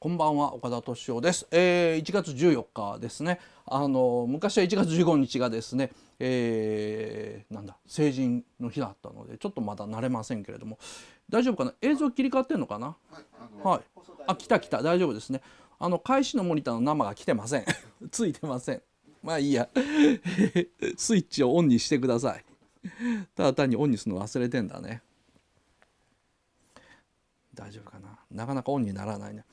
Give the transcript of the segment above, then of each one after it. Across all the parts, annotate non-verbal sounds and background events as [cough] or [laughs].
こんばんは岡田敏夫です、えー、1月14日ですねあの昔は1月15日がですね、えー、なんだ成人の日だったのでちょっとまだ慣れませんけれども大丈夫かな映像切り替わってんのかなはい、あ来た来た大丈夫ですねあの開始のモニターの生が来てません [laughs] ついてませんまあいいや [laughs] スイッチをオンにしてくださいただ単にオンにするの忘れてんだね大丈夫かななかなかオンにならないね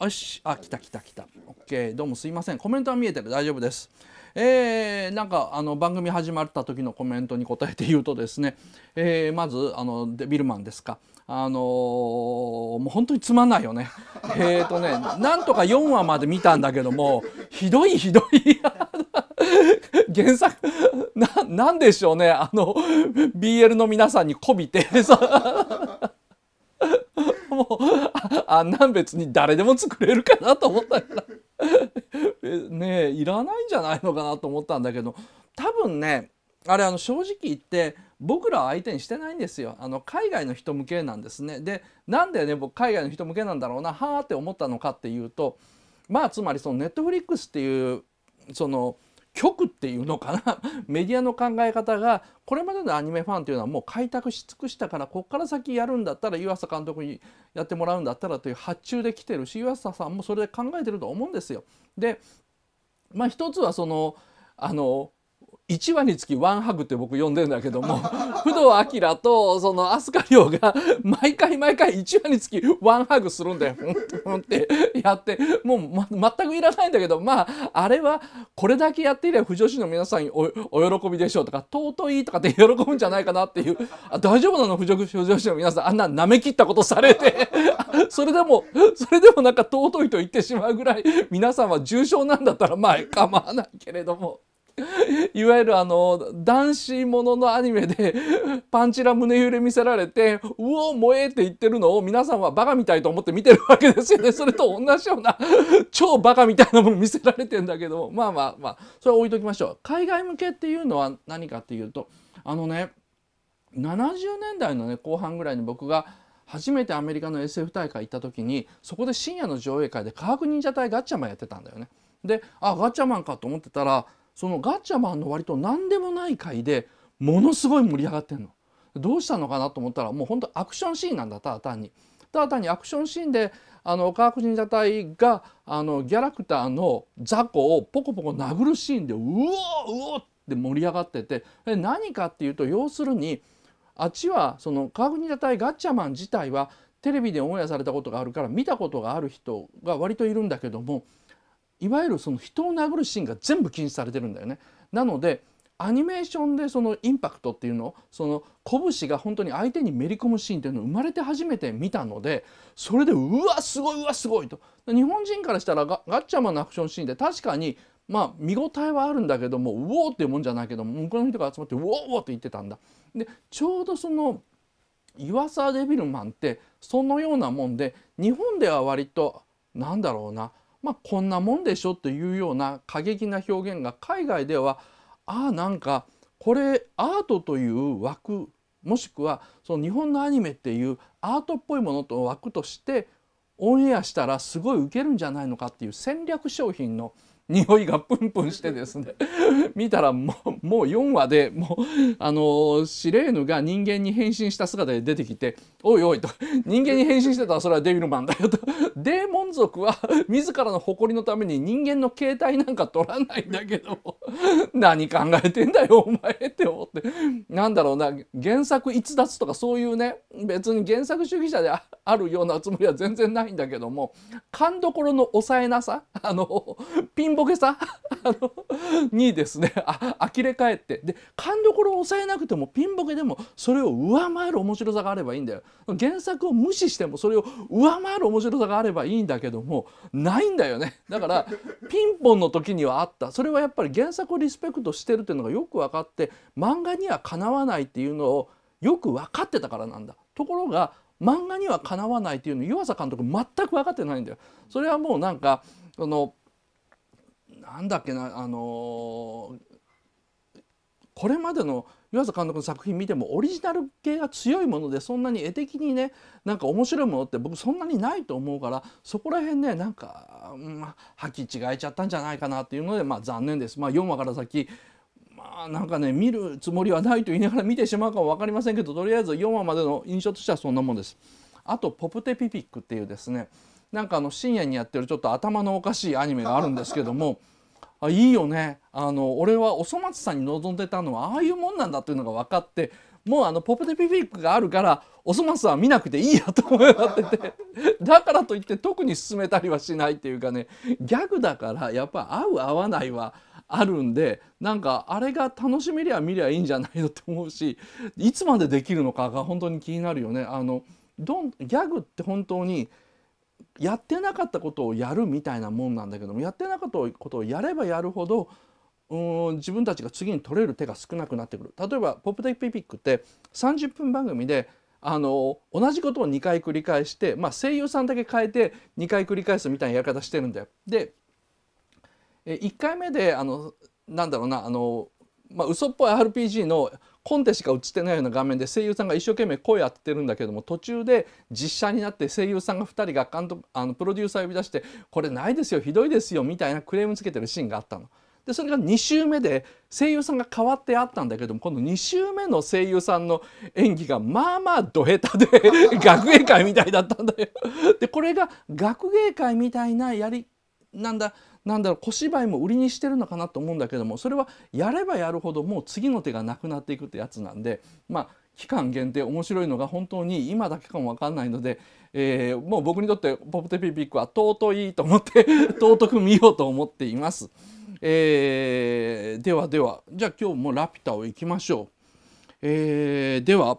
よし。あ、来た来た来た。オッケー、どうもすいません。コメントは見えてる。大丈夫です。えー、なんかあの番組始まった時のコメントに答えて言うとですね、えー、まずあのデビルマンですか。あのー、もう本当につまんないよね。[laughs] えっ、ー、とね、なんとか4話まで見たんだけども、ひどいひどい。[laughs] 原作な、なんでしょうね。あの、BL の皆さんに媚びて、[laughs] あんなん別に誰でも作れるかなと思ったから [laughs] ねえいらないんじゃないのかなと思ったんだけど多分ねあれあの正直言って僕ら相手にしてないんですよあの海外の人向けなんですねでなんでね僕海外の人向けなんだろうなはあって思ったのかっていうとまあつまりそのネットフリックスっていうその局っていうのかな [laughs] メディアの考え方がこれまでのアニメファンというのはもう開拓し尽くしたからここから先やるんだったら湯浅監督にやってもらうんだったらという発注で来てるし湯浅さんもそれで考えてると思うんですよ。でまあ一つはそのあの1話につきワンハグって僕読んでんだけども [laughs] 不動明とその飛鳥涼が毎回毎回1話につきワンハグするんだよふんってやってもう、ま、全くいらないんだけどまああれはこれだけやっていれば不女子の皆さんにお喜びでしょうとか尊いとかって喜ぶんじゃないかなっていうあ大丈夫なの不女子の皆さんあんな舐めきったことされて [laughs] それでもそれでもなんか尊いと言ってしまうぐらい皆さんは重症なんだったらまあ構わないけれども。いわゆるあの男子もののアニメでパンチラ胸揺れ見せられて「うお萌え!」って言ってるのを皆さんはバカみたいと思って見てるわけですよね [laughs] それと同じような超バカみたいなもの見せられてんだけどまあまあまあそれは置いときましょう海外向けっていうのは何かっていうとあのね70年代のね後半ぐらいに僕が初めてアメリカの SF 大会行った時にそこで深夜の上映会で科学忍者隊ガッチャマンやってたんだよね。であガッチャマンかと思ってたらそのガチャマンの割と何でもない回でものすごい盛り上がってんの。どうしたのかなと思ったらもうほんとアクションシーンなんだただ単に。ただ単にアクションシーンであの科学忍者隊があのギャラクターの雑魚をポコポコ殴るシーンでうおうおって盛り上がってて何かっていうと要するにあっちはその科学忍者隊ガッチャマン自体はテレビでオンエアされたことがあるから見たことがある人が割といるんだけどもいわゆるその人を殴るシーンが全部禁止されてるんだよね。なのでアニメーションでそのインパクトっていうのをその拳が本当に相手にめり込むシーンっていうのを生まれて初めて見たのでそれでうわすごいうわすごいと日本人からしたらガッチャマンのアクションシーンで確かにまあ見応えはあるんだけどもうおーっていうもんじゃないけども向こうの人が集まってうおーって言ってたんだ。でちょうどその岩沢デビルマンってそのようなもんで日本では割となんだろうなまあ、こんなもんでしょというような過激な表現が海外ではああなんかこれアートという枠もしくはその日本のアニメっていうアートっぽいものと枠としてオンエアしたらすごいウケるんじゃないのかっていう戦略商品の匂いがプンプンしてですね [laughs] 見たらもうもう4話でもうあのシレーヌが人間に変身した姿で出てきて「おいおい」と「人間に変身してたらそれはデビルマンだよ」と「[laughs] デーモン族は自らの誇りのために人間の携帯なんか取らないんだけど何考えてんだよお前」って思ってなんだろうな原作逸脱とかそういうね別に原作主義者であるようなつもりは全然ないんだけども勘どころの抑えなさあのピンボケさ [laughs] あのにですねあ呆れ返ってで勘どころを抑えなくてもピンボケでもそれを上回る面白さがあればいいんだよ原作を無視してもそれを上回る面白さがあればいいんだけどもないんだよねだからピンポンの時にはあったそれはやっぱり原作をリスペクトしてるっていうのがよく分かって漫画にはかなわないっていうのをよく分かってたからなんだ。ところが漫画にはかなわないっていうの湯浅監督全く分かってないんだよ。それはもうなんかそのなんだっけなあのこれまでの湯浅監督の作品見てもオリジナル系が強いものでそんなに絵的にねなんか面白いものって僕そんなにないと思うからそこら辺ねなんか、うん、吐き違えちゃったんじゃないかなっていうので、まあ、残念です。まあ、4話から先まあなんかね見るつもりはないと言いながら [laughs] 見てしまうかも分かりませんけどとりあえず4話までの印象としてはそんなもんです。あと「ポプテピピック」っていうですねなんかあの深夜にやってるちょっと頭のおかしいアニメがあるんですけども [laughs] あいいよねあの俺はおそ松さんに望んでたのはああいうもんなんだっていうのが分かってもうあのポプテピピックがあるからおそ松さんは見なくていいやと思いなってて [laughs] だからといって特に勧めたりはしないっていうかねギャグだからやっぱ合う合わないはあるんでなんかあれが楽しめりゃ見りゃいいんじゃないのって思うしいつまでできるのかが本当に気になるよね。あのどんギャグって本当にやってなかったことをやるみたいなもんなんだけどもやってなかったことをやればやるほどうん自分たちが次に取れる手が少なくなってくる例えば「ポップテックピピック」って30分番組であの同じことを2回繰り返して、まあ、声優さんだけ変えて2回繰り返すみたいなやり方してるんだよ。で1回目であのなんだろうなあの、まあ、嘘っぽい RPG のコンテしか映ってないような画面で声優さんが一生懸命声を当ててるんだけども途中で実写になって声優さんが2人が監督あのプロデューサー呼び出して「これないですよひどいですよ」みたいなクレームつけてるシーンがあったの。でそれが2週目で声優さんが変わってあったんだけども今度2週目の声優さんの演技がまあまあド下手で [laughs] 学芸会みたいだったんだよでこれが学芸会みたいなやりなんだなんだろう小芝居も売りにしてるのかなと思うんだけどもそれはやればやるほどもう次の手がなくなっていくってやつなんでまあ期間限定面白いのが本当に今だけかも分かんないので、えー、もう僕にとってポップテピピックは尊いと思って [laughs] 尊く見ようと思っています。えー、ではではじゃあ今日も「ラピュタ」をいきましょう。えー、では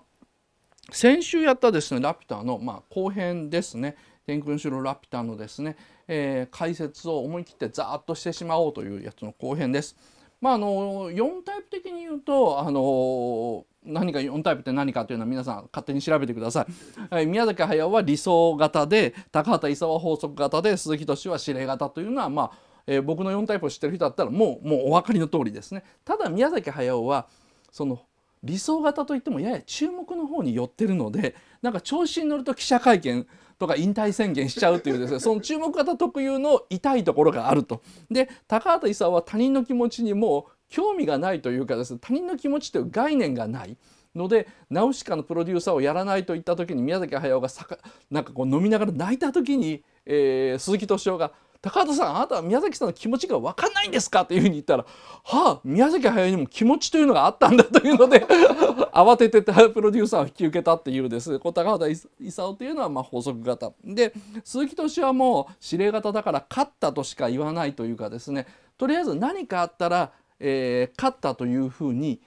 先週やったですね「ラピュタの」まあ、後編ですね「天空城ラピュタ」のですね、えー、解説を思い切ってざーっとしてしまおうというやつの後編です。まあ、あの4タイプ的に言うと、あの何か4タイプって何かというのは皆さん勝手に調べてください。[laughs] はい、宮崎駿は理想型で高畑勲は法則型で鈴木敏は司令型というのは、まあえー、僕の4タイプを知ってる人だったらもうもうお分かりの通りですね。ただ宮崎駿はその理想型といってもやや注目の方に寄ってるのでなんか調子に乗ると記者会見とか引退宣言しちゃうというですね [laughs] その注目型特有の痛いところがあると。で高畑勲は他人の気持ちにもう興味がないというかですね他人の気持ちという概念がない。のでナウシカのプロデューサーをやらないと言った時に宮崎駿がさかなんかこう飲みながら泣いた時に、えー、鈴木敏夫が「高畑さんあなたは宮崎さんの気持ちが分かんないんですか?」というふうに言ったら「はあ宮崎駿にも気持ちというのがあったんだ」というので [laughs] 慌ててプロデューサーを引き受けたっていうですこう高畑勲というのはま法則型で鈴木敏はもう指令型だから勝ったとしか言わないというかですねとりあえず何かあったら、えー、勝ったというふうに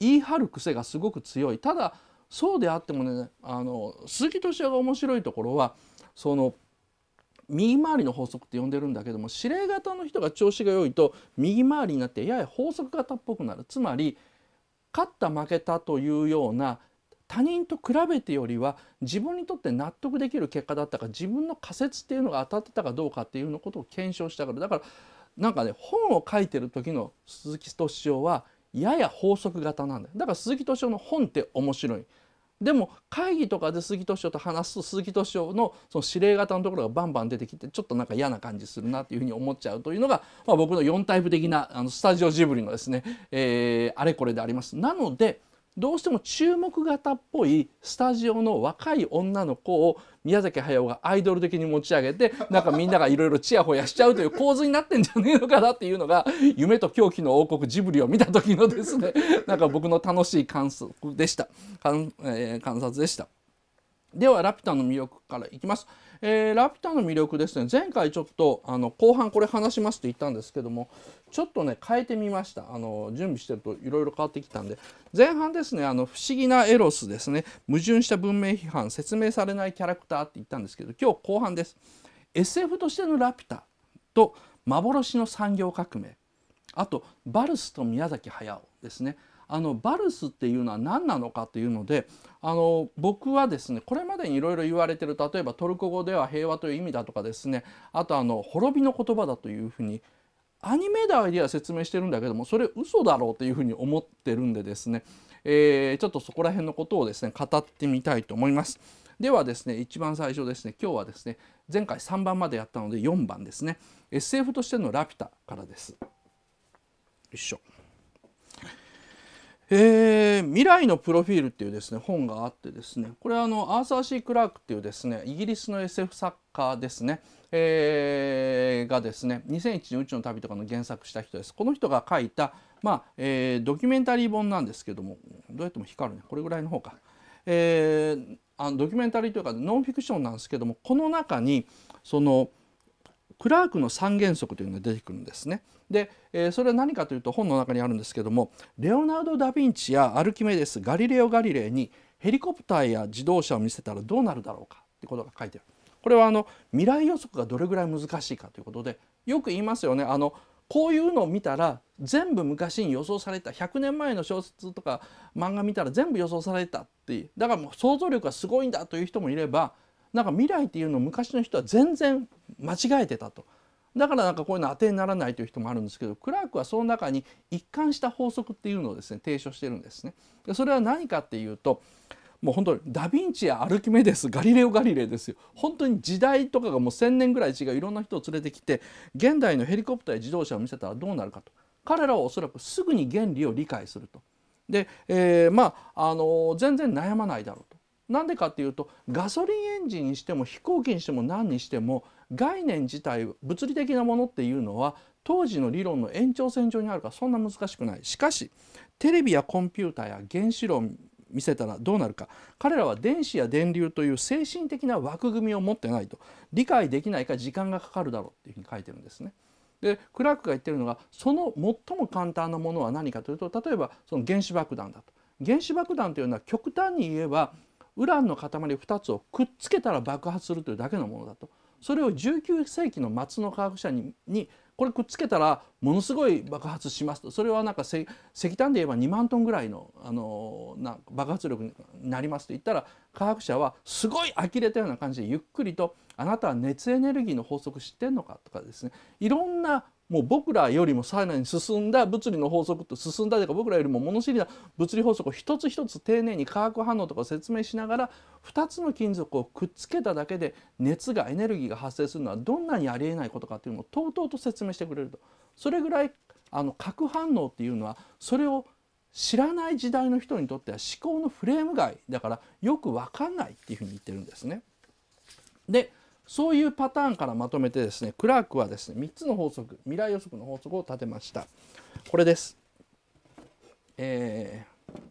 言い張る癖がすごく強いただそうであってもねあの鈴木敏夫が面白いところはその「右回りの法則って呼んでるんだけども指令型の人が調子が良いと右回りになってやや法則型っぽくなるつまり勝った負けたというような他人と比べてよりは自分にとって納得できる結果だったか自分の仮説っていうのが当たってたかどうかっていうのことを検証したからだからなんかね本を書いてる時の鈴木敏夫はやや法則型なんだよだから鈴木敏夫の本って面白いでも会議とかで鈴木敏夫と話すと鈴木敏夫のその指令型のところがバンバン出てきてちょっとなんか嫌な感じするなっていうふうに思っちゃうというのが、まあ、僕の4タイプ的なあのスタジオジブリのですね、えー、あれこれであります。なのでどうしても注目型っぽいスタジオの若い女の子を宮崎駿がアイドル的に持ち上げてなんかみんながいろいろちヤほやしちゃうという構図になってんじゃねえのかなっていうのが「[laughs] 夢と狂気の王国ジブリ」を見た時のですね [laughs] なんか僕の楽しい観測でした観,、えー、観察でした。ではラピュタの魅力からいきます。えー、ラピュタの魅力ですね前回ちょっとあの後半これ話しますと言ったんですけども、ちょっとね変えてみましたあの準備してるといろいろ変わってきたんで前半ですねあの不思議なエロスですね矛盾した文明批判説明されないキャラクターって言ったんですけど今日後半です SF としてのラピュタと幻の産業革命あとバルスと宮崎駿ですねあのバルスっていうのは何なのかというのであの僕はですねこれまでにいろいろ言われてる例えばトルコ語では平和という意味だとかですねあとあの滅びの言葉だというふうにアニメだでは説明してるんだけどもそれ嘘だろうというふうに思ってるんでですね、えー、ちょっとそこら辺のことをですね語ってみたいと思います。ではですね一番最初ですね今日はですね前回3番までやったので4番ですね SF としての「ラピュタ」からです。よいしょ。えー、未来のプロフィールっていうですね本があってですねこれはあのアーサー・シー・クラークっていうですねイギリスの SF 作家ですねえー、がですね2001年宇宙の旅とかの原作した人ですこの人が書いた、まあえー、ドキュメンタリー本なんですけどもどうやっても光るねこれぐらいの方か、えー、あのドキュメンタリーというかノンフィクションなんですけどもこの中にそのクラークの三原則というのが出てくるんですね。で、えー、それは何かというと本の中にあるんですけどもレオナルド・ダ・ヴィンチやアルキメデスガリレオ・ガリレイにヘリコプターや自動車を見せたらどうなるだろうかってことが書いてある。これはあの未来予測がどれぐらい難しいかということでよく言いますよねあのこういうのを見たら全部昔に予想された100年前の小説とか漫画見たら全部予想されたってだからもう想像力がすごいんだという人もいればなんか未来っていうのを昔の人は全然間違えてたと。だからなんかこういうの当てにならないという人もあるんですけどクラークはその中に一貫した法則っていうのをですね提唱してるんですね。それは何かっていうともう本当にダ・ヴィンチやアルキメデスガリレオ・ガリレイですよ本当に時代とかがもう1,000年ぐらい違ういろんな人を連れてきて現代のヘリコプターや自動車を見せたらどうなるかと彼らはおそらくすぐに原理を理解すると。で、えー、まあ、あのー、全然悩まないだろうと。なんでかっていうとガソリンエンジンにしても飛行機にしても何にしても概念自体物理的なものっていうのは当時の理論の延長線上にあるからそんな難しくないしかしテレビやコンピューターや原子炉見せたらどうなるか彼らは電子や電流という精神的な枠組みを持ってないと理解できないか時間がかかるだろうっていうふうに書いてるんですね。でクラークが言ってるのがその最も簡単なものは何かというと例えばその原子爆弾だと。原子爆弾というのは極端に言えばウランの塊2つをくっつけたら爆発するというだけのものだと。それを19世紀の末の科学者にこれくっつけたらものすごい爆発しますとそれはなんか石炭で言えば2万トンぐらいのあのな爆発力になりますと言ったら科学者はすごい呆れたような感じでゆっくりと「あなたは熱エネルギーの法則知ってんのか?」とかですねいろんなもう僕らよりもさらに進んだ物理の法則と進んだというか僕らよりも物知りな物理法則を一つ一つ丁寧に化学反応とか説明しながら2つの金属をくっつけただけで熱がエネルギーが発生するのはどんなにありえないことかっていうのをとうとうと説明してくれるとそれぐらいあの核反応っていうのはそれを知らない時代の人にとっては思考のフレーム外だからよく分かんないっていうふうに言ってるんですね。でそういうパターンからまとめてですねクラークはですね3つの法則未来予測の法則を立てましたこれです、えー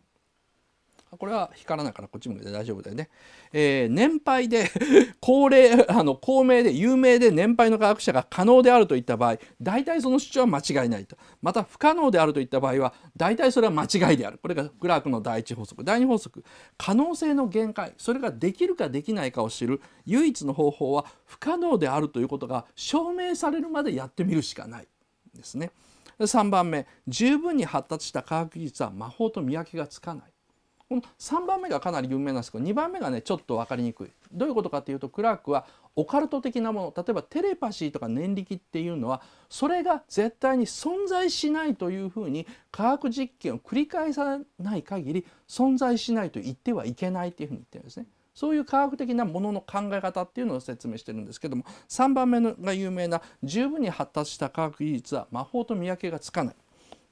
これは光らないからこっち向けて大丈夫だよね。えー、年配で [laughs] 高齢あの高名で有名で年配の科学者が可能であるといった場合大体その主張は間違いないとまた不可能であるといった場合は大体それは間違いであるこれがグラークの第1法則第2法則可能性の限界それができるかできないかを知る唯一の方法は不可能であるということが証明されるまでやってみるしかないですね。3番目十分に発達した科学技術は魔法と見分けがつかない。この3番目がかなり有名なんですけど2番目がねちょっと分かりにくいどういうことかっていうとクラークはオカルト的なもの例えばテレパシーとか念力っていうのはそれが絶対に存在しないというふうに科学実験を繰り返さない限り存在しないと言ってはいけないっていうふうに言ってるんですね。そういう科学的なものの考え方っていうのを説明してるんですけども3番目のが有名な十分に発達した科学技術は魔法と見分けがつかない。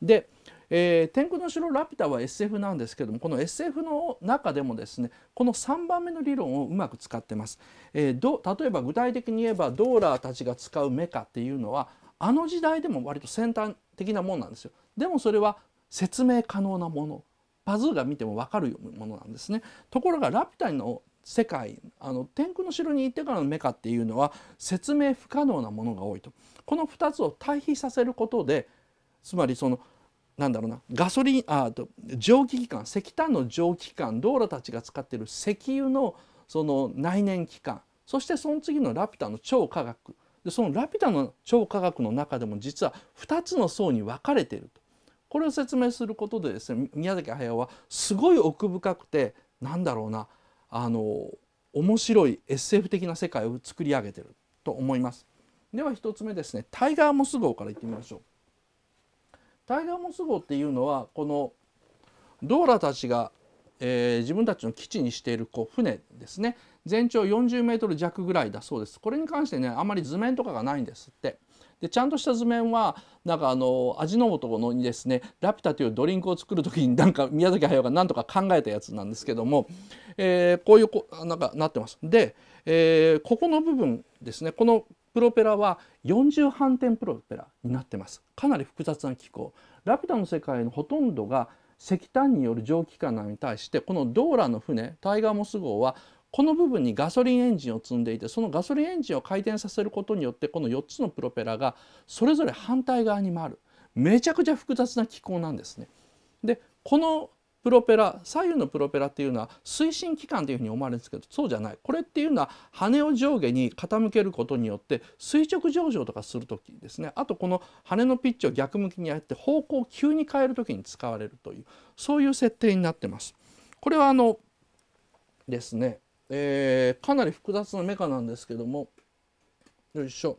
でえー、天空の城ラピュタは SF なんですけどもこの SF の中でもですねこの3番目の理論をうまく使ってます、えー、ど例えば具体的に言えばドーラーたちが使うメカっていうのはあの時代でも割と先端的なもんなんですよでもそれは説明可能なものパズーが見ても分かるものなんですねところがラピュタの世界あの天空の城に行ってからのメカっていうのは説明不可能なものが多いとこの2つを対比させることでつまりそのなんだろうなガソリンあと蒸気機関石炭の蒸気機関道路たちが使ってる石油のその内燃機関そしてその次のラピュタの超科学でそのラピュタの超科学の中でも実は2つの層に分かれているとこれを説明することでですね宮崎駿はすごい奥深くてなんだろうなあの面白い SF 的な世界を作り上げてると思います。では1つ目ですねタイガー・モス号からいってみましょう。タイガーモス号っていうのはこのドーラたちが、えー、自分たちの基地にしているこう船ですね全長40メートル弱ぐらいだそうですこれに関してねあんまり図面とかがないんですってでちゃんとした図面はなんかあの味の素のにですねラピュタというドリンクを作る時になんか宮崎駿がなんとか考えたやつなんですけども、えー、こういうこなんかなってます。で、えー、ここの部分ですねこのプロペラは40反転プロペラになってますかなり複雑な機構ラピュタの世界のほとんどが石炭による蒸気機関なのに対してこのドーラの船タイガーモス号はこの部分にガソリンエンジンを積んでいてそのガソリンエンジンを回転させることによってこの4つのプロペラがそれぞれ反対側に回るめちゃくちゃ複雑な機構なんですね。でこのプロペラ左右のプロペラっていうのは推進機関というふうに思われるんですけどそうじゃないこれっていうのは羽を上下に傾けることによって垂直上昇とかする時ですねあとこの羽のピッチを逆向きにやって方向を急に変える時に使われるというそういう設定になってます。これはあのですね、えー、かなり複雑なメカなんですけどもよいしょ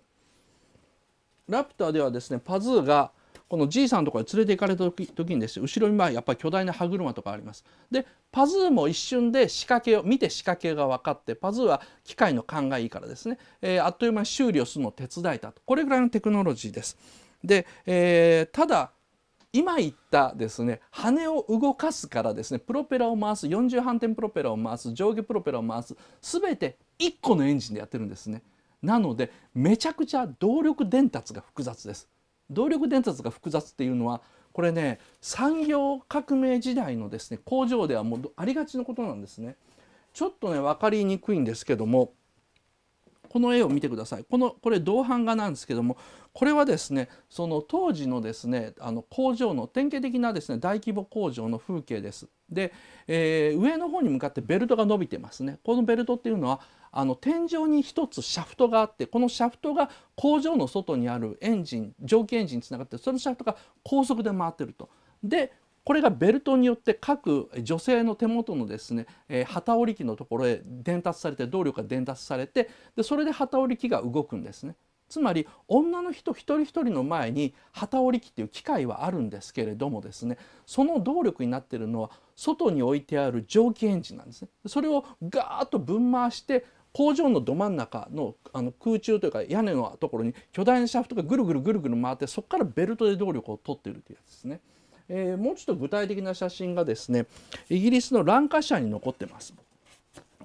ラプターではですねパズーが「このじいさんとかに連れて行かれた時時にですね後ろにまあやっぱり巨大な歯車とかあります。でパズーも一瞬で仕掛けを見て仕掛けが分かってパズーは機械の勘がいいからですね、えー、あっという間に修理をするのを手伝えたとこれぐらいのテクノロジーです。で、えー、ただ今言ったですね羽を動かすからですねプロペラを回す40反転プロペラを回す上下プロペラを回す全て1個のエンジンでやってるんですね。なのでめちゃくちゃ動力伝達が複雑です。動力伝達が複雑っていうのはこれね産業革命時代のですね工場ではもうありがちのことなんですね。ちょっとね分かりにくいんですけどもこの絵を見てくださいこのこれ銅版画なんですけどもこれはですねその当時のですねあの工場の典型的なですね大規模工場の風景です。で、えー、上の方に向かってベルトが伸びてますね。このベルトっていうのはあの天井に1つシャフトがあってこのシャフトが工場の外にあるエンジン蒸気エンジンにつながってそのシャフトが高速で回ってると。でこれがベルトによって各女性の手元のですね、えー、旗織り機のところへ伝達されて動力が伝達されてでそれで旗織り機が動くんですね。つまり女の人一人一人の前に旗織り機っていう機械はあるんですけれどもですねその動力になってるのは外に置いてある蒸気エンジンなんですね。それをガーッとぶん回して工場のど真ん中のあの空中というか屋根のところに巨大なシャフトがぐるぐるぐるぐる回ってそこからベルトで動力を取っているというやつですね。えー、もうちょっと具体的な写真がですねイギリスのランカシャーに残ってます。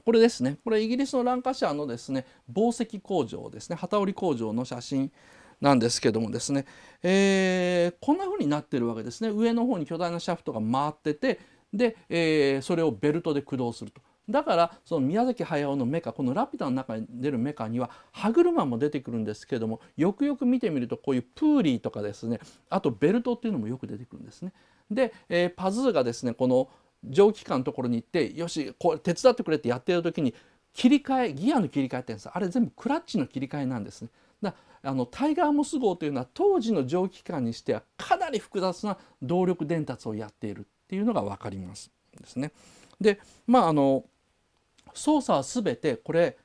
これですねこれイギリスのランカシャーのですね紡績工場ですね機織工場の写真なんですけどもですね、えー、こんな風になってるわけですね上の方に巨大なシャフトが回っててで、えー、それをベルトで駆動すると。だからその宮崎駿のメカこの「ラピュタ」の中に出るメカには歯車も出てくるんですけどもよくよく見てみるとこういうプーリーとかですねあとベルトっていうのもよく出てくるんですね。で、えー、パズーがですねこの蒸気機関のところに行ってよしこれ手伝ってくれってやってる時に切り替えギアの切り替えってんですあれ全部クラッチの切り替えなんですね。だあのタイガー・モス号というのは当時の蒸気機関にしてはかなり複雑な動力伝達をやっているっていうのが分かりますですね。でまああの操作は全てこれ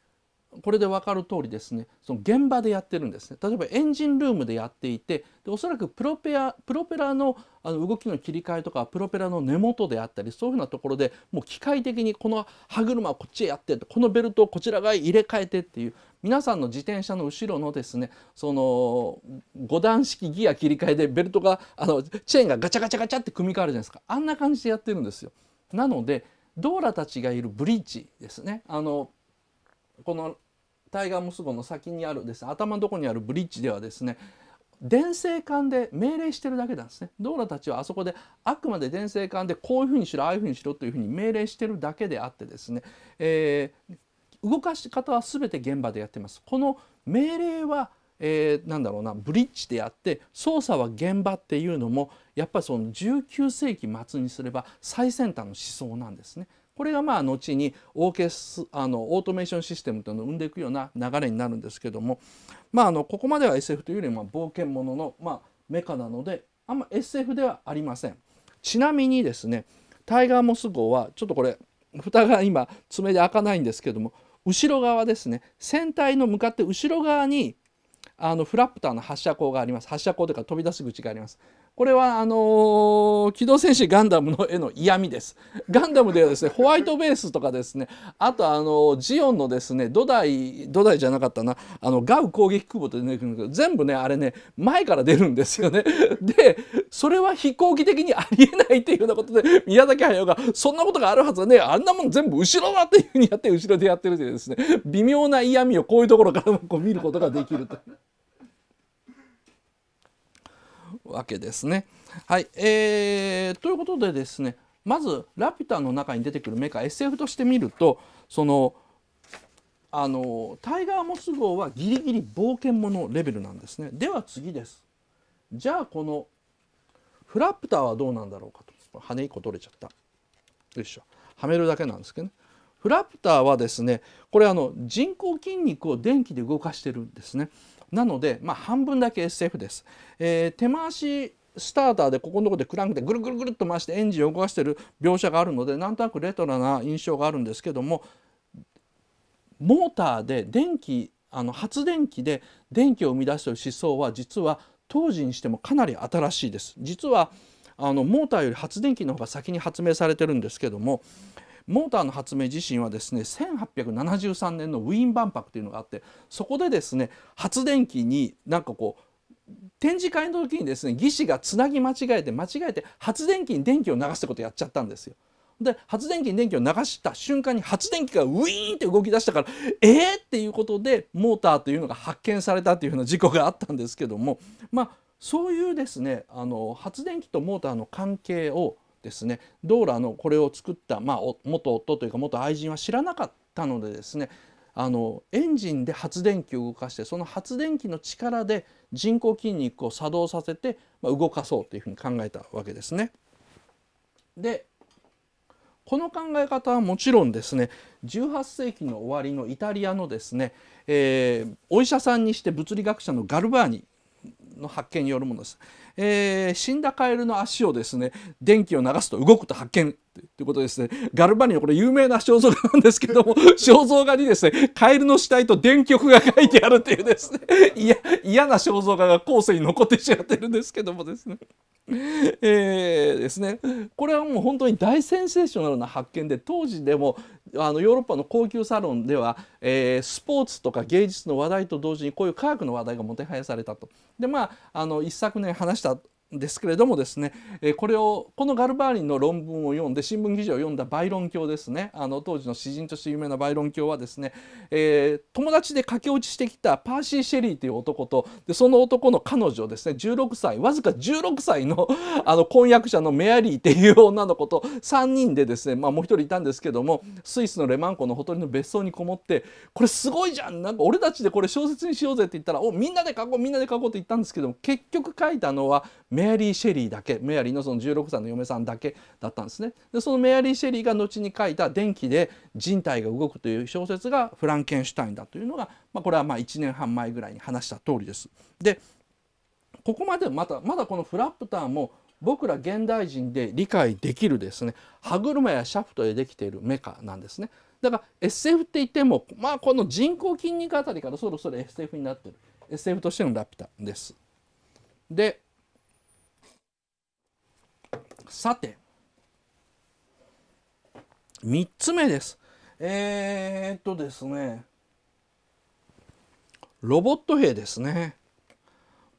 これで分かる通りですねその現場でやってるんですね例えばエンジンルームでやっていてでおそらくプロペアプロペラのあの動きの切り替えとかプロペラの根元であったりそういうふうなところでもう機械的にこの歯車をこっちへやってこのベルトをこちら側へ入れ替えてっていう皆さんの自転車の後ろのですねその5段式ギア切り替えでベルトがあのチェーンがガチャガチャガチャって組み替わるじゃないですかあんな感じでやってるんですよ。なのでドーラたちがいるブリッジですねあのこのタイガーモス号の先にあるですね頭のとこにあるブリッジではですね電声管で命令してるだけなんですねドーラたちはあそこであくまで電声管でこういうふうにしろああいうふうにしろというふうに命令してるだけであってですね、えー、動かし方は全て現場でやってます。この命令はえー、なんだろうなブリッジであって操作は現場っていうのもやっぱりその19世紀末にすれば最先端の思想なんですね。これがまあ後にオーケスあのオートメーションシステムというのを生んでいくような流れになるんですけども、まあ、あのここまでは SF というよりも冒険者のまあ、メカなのであんま SF ではありません。ちなみにですねタイガー・モス号はちょっとこれ蓋が今爪で開かないんですけども後ろ側ですね船体の向かって後ろ側にあのフラプターの発射口があります発射口というか飛び出す口がありますこれはあのー、機動戦士ガンダムの絵の嫌味です。[laughs] ガンダムではですね、ホワイトベースとかですね、あとあのジオンのですね、土台土台じゃなかったな、あのガウ攻撃空母と出てくるんですけど、全部ねあれね前から出るんですよね。[laughs] で、それは飛行機的にありえないっていうようなことで宮崎駿がそんなことがあるはずはね、あんなもん全部後ろだっていうふうにやって後ろでやってるというですね、微妙な嫌味をこういうところからもこう見ることができると。わけですね。はい、えー、ということでですねまず「ラピュタ」の中に出てくるメカ SF として見るとそのあのタイガー・モス号はギリギリ冒険者レベルなんですね。では次です。じゃあこのフラプターはどうなんだろうかと羽1個取れちゃった。よいしょはめるだけなんですけどね。フラプターはですねこれあの人工筋肉を電気で動かしてるんですね。なので、まあ、半分だけ SF です。えー、手回しスターターでここのとこでクランクでぐるぐるぐるっと回してエンジンを動かしてる描写があるのでなんとなくレトロな印象があるんですけどもモーターで電気あの発電機で電気を生み出している思想は実は当時にしてもかなり新しいです。実はあのモーターより発電機の方が先に発明されてるんですけども、モーターの発明自身はですね1873年のウィーン万博というのがあってそこでですね発電機になんかこう展示会の時にですね技師がつなぎ間違えて間違えて発電機に電気を流すってことをやっちゃったんですよ。で発電機に電気を流した瞬間に発電機がウィーンって動き出したからえーっていうことでモーターというのが発見されたっていうような事故があったんですけどもまあそういうですねあの発電機とモーターの関係をですねドーラのこれを作った、まあ、元夫というか元愛人は知らなかったのでですねあのエンジンで発電機を動かしてその発電機の力で人工筋肉を作動させて、まあ、動かそうというふうに考えたわけですね。でこの考え方はもちろんですね18世紀の終わりのイタリアのですね、えー、お医者さんにして物理学者のガルバーニの発見によるものです。えー、死んだカエルの足をですね電気を流すと動くと発見ということですねガルバニのこれ有名な肖像画なんですけども [laughs] 肖像画にですねカエルの死体と電極が書いてあるというですね嫌な肖像画が後世に残ってしまってるんですけどもですね。[laughs] えー、ですねこれはもう本当に大センセーショナルな発見で当時でもあのヨーロッパの高級サロンでは、えー、スポーツとか芸術の話題と同時にこういう科学の話題がもてはやされたと。でまああの一昨年話したですけれどもですねこれをこのガルバーリンの論文を読んで新聞記事を読んだバイロン教ですねあの当時の詩人として有名なバイロン教はですね、えー、友達で駆け落ちしてきたパーシー・シェリーという男とでその男の彼女ですね16歳わずか16歳の [laughs] あの婚約者のメアリーという女の子と3人でですね、まあ、もう一人いたんですけどもスイスのレマン湖のほとりの別荘にこもってこれすごいじゃんなんか俺たちでこれ小説にしようぜって言ったらおみんなで書こうみんなで書こうって言ったんですけども結局書いたのはメアリー・シェリーだけメアリーのその16歳の嫁さんだけだったんですねでそのメアリー・シェリーが後に書いた「電気で人体が動く」という小説が「フランケンシュタイン」だというのが、まあ、これはまあ1年半前ぐらいに話した通りです。でここまでまたまだこのフラップターも僕ら現代人で理解できるですね歯車やシャフトでできているメカなんですねだから SF って言ってもまあこの人工筋肉あたりからそろそろ SF になってる SF としてのラピュタですでさて3つ目ですえー、っとですねロボット兵ですね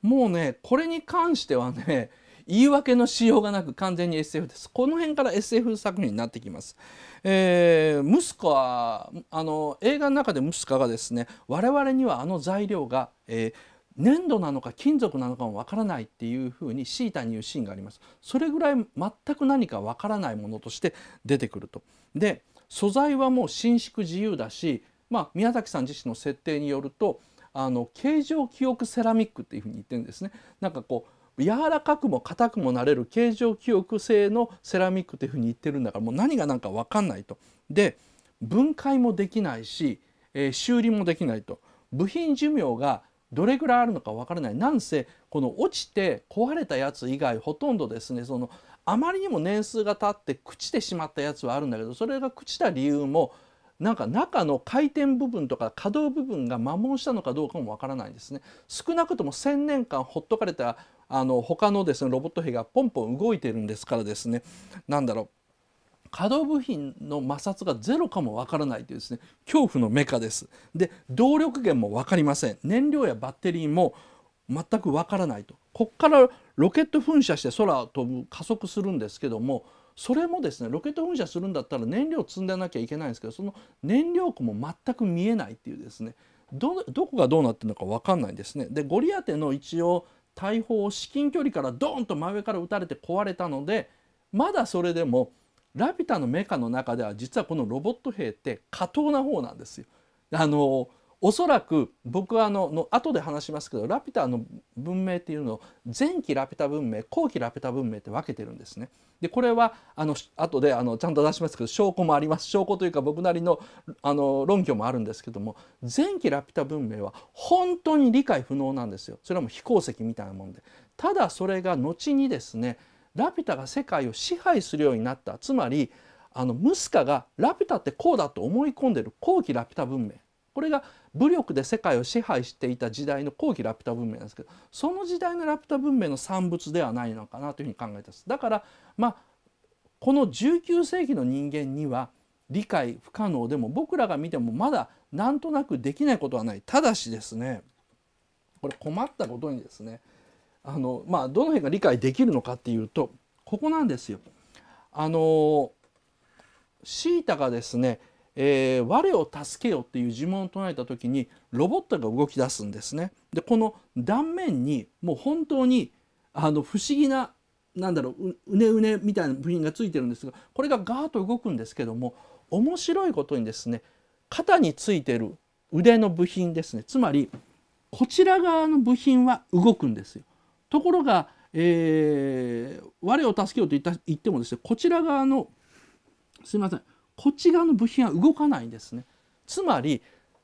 もうねこれに関してはね言い訳のしようがなく完全に SF です。この辺から SF 作品になってきます。えー、ムスはあの映画の中でムスカがですね我々にはあの材料が、えー、粘土なのか金属なのかもわからないっていうふうにシータにいうシーンがありますそれぐらい全く何かわからないものとして出てくると。で素材はもう伸縮自由だし、まあ、宮崎さん自身の設定によるとあの形状記憶セラミックっていうふうに言ってるんですね。なんかこう柔らかくも硬くもなれる形状記憶性のセラミックというふうに言ってるんだからもう何が何か分かんないと。で分解もできないし、えー、修理もできないと。部品寿命がどれぐらいあるのかわからないなんせこの落ちて壊れたやつ以外ほとんどですねそのあまりにも年数が経って朽ちてしまったやつはあるんだけどそれが朽ちた理由もなんか中の回転部分とか可動部分が摩耗したのかどうかもわからないんですね少なくとも1,000年間ほっとかれたあの他のですねロボット兵がポンポン動いてるんですからですねなんだろう可動部品の摩擦がゼロかもわからないというですね恐怖のメカです。で動力源も分かりません燃料やバッテリーも全くわからないとこっからロケット噴射して空を飛ぶ加速するんですけどもそれもですねロケット噴射するんだったら燃料積んでなきゃいけないんですけどその燃料庫も全く見えないっていうですねどこがどうなってるのか分かんないんですね。でゴリアテの一応大砲を至近距離からドーンと真上から撃たれて壊れたのでまだそれでもラピュタのメカの中では実はこのロボット兵って下等な方なんですよ。あのおそらく僕はあのの後で話しますけどラピュタの文明っていうのを前期ラピュタ文明後期ラピュタ文明って分けてるんですね。でこれはあの後であのちゃんと出しますけど証拠もあります証拠というか僕なりのあの論拠もあるんですけども前期ラピュタ文明は本当に理解不能なんですよそれはもう非鉱石みたいなもんで。ただそれが後にですねラピュタが世界を支配するようになったつまりあのムスカがラピュタってこうだと思い込んでる後期ラピュタ文明これが武力で世界を支配していた時代の後期ラピュタ文明なんですけどその時代のラピュタ文明の産物ではないのかなというふうに考えてます。だからまあこの19世紀の人間には理解不可能でも僕らが見てもまだなんとなくできないことはないただしですねこれ困ったことにですねあの、まあ、どの辺が理解できるのかっていうとここなんですよ。あのシータがですね「えー、我を助けよ」っていう呪文を唱えた時にロボットが動き出すんですね。でこの断面にもう本当にあの不思議ななんだろううねうねみたいな部品がついてるんですがこれがガーッと動くんですけども面白いことにですね肩についてる腕の部品ですねつまりこちら側の部品は動くんですよ。ところが、えー、我を助けようと言った言ってもですねこちら側のすいませんこっち側の部品は動かないんですね。つまり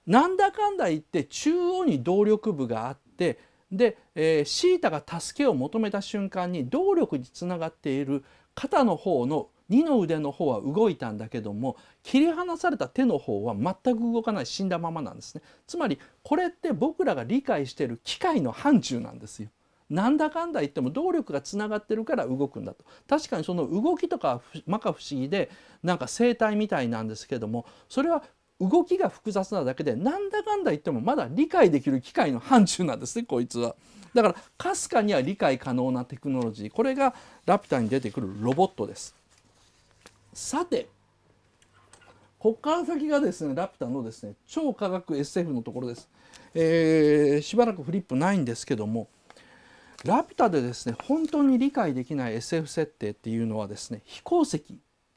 なんだかんだ言って中央に動力部があってで、えー、シータが助けを求めた瞬間に動力につながっている肩の方の2の腕の方は動いたんだけども切り離された手の方は全く動かない死んだままなんですねつまりこれって僕らが理解している機械の範疇なんですよ。なんだかんだ言っても動力がつながってるから動くんだと確かにその動きとか摩訶不思議でなんか生態みたいなんですけどもそれは動きが複雑なだけでなんだかんだ言ってもまだ理解できる機械の範疇なんですねこいつは。だからかすかには理解可能なテクノロジーこれがラピュタに出てくるロボットです。さてここから先がですねラピュタのですね超科学 SF のところです。えー、しばらくフリップないんですけどもラピュタでですね本当に理解できない SF 設定っていうのはですね飛行石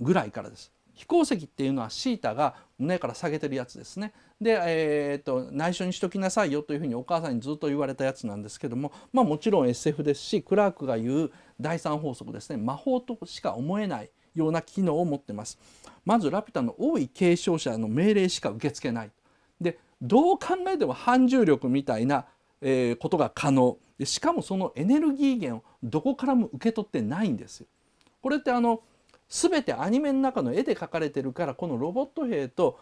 ぐらいからです飛行石っていうのはシータが胸から下げてるやつですねで、えーと、と内緒にしときなさいよというふうにお母さんにずっと言われたやつなんですけども、まあ、もちろん SF ですしクラークが言う第3法則ですね魔法としか思えないような機能を持ってますまずラピュタの多い継承者の命令しか受け付けないでどう考えても反重力みたいな、えー、ことが可能でしかもそのエネルギー源をどこからも受け取ってないんですよ。これってあの全てアニメの中の絵で描かれてるからこのロボット兵と